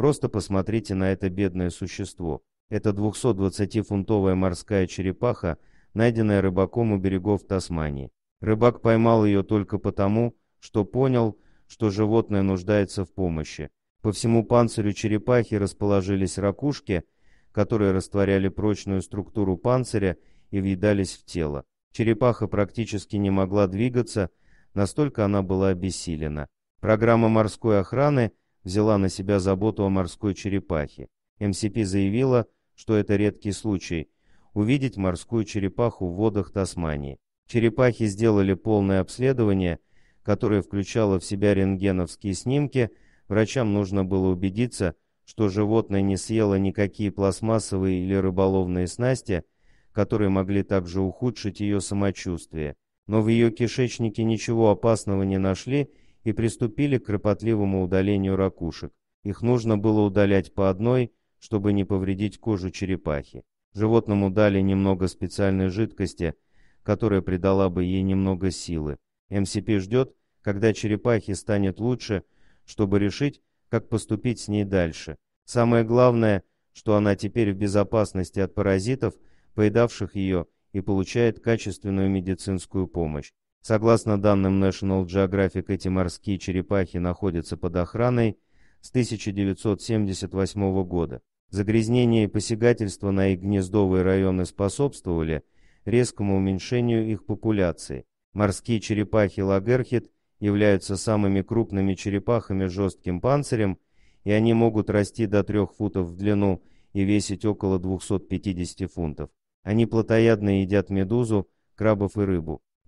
Просто посмотрите на это бедное существо. Это 220-фунтовая морская черепаха, найденная рыбаком у берегов Тасмании. Рыбак поймал ее только потому, что понял, что животное нуждается в помощи. По всему панцирю черепахи расположились ракушки, которые растворяли прочную структуру панциря и въедались в тело. Черепаха практически не могла двигаться, настолько она была обессилена. Программа морской охраны взяла на себя заботу о морской черепахе. МСП заявила, что это редкий случай увидеть морскую черепаху в водах Тасмании. Черепахи сделали полное обследование, которое включало в себя рентгеновские снимки. Врачам нужно было убедиться, что животное не съело никакие пластмассовые или рыболовные снасти, которые могли также ухудшить ее самочувствие. Но в ее кишечнике ничего опасного не нашли, и приступили к кропотливому удалению ракушек. Их нужно было удалять по одной, чтобы не повредить кожу черепахи. Животному дали немного специальной жидкости, которая придала бы ей немного силы. МСП ждет, когда черепахе станет лучше, чтобы решить, как поступить с ней дальше. Самое главное, что она теперь в безопасности от паразитов, поедавших ее, и получает качественную медицинскую помощь. Согласно данным National Geographic, эти морские черепахи находятся под охраной с 1978 года. Загрязнение и посягательство на их гнездовые районы способствовали резкому уменьшению их популяции. Морские черепахи лагерхит являются самыми крупными черепахами с жестким панцирем, и они могут расти до 3 футов в длину и весить около 250 фунтов. Они плотоядно едят медузу, крабов и рыбу.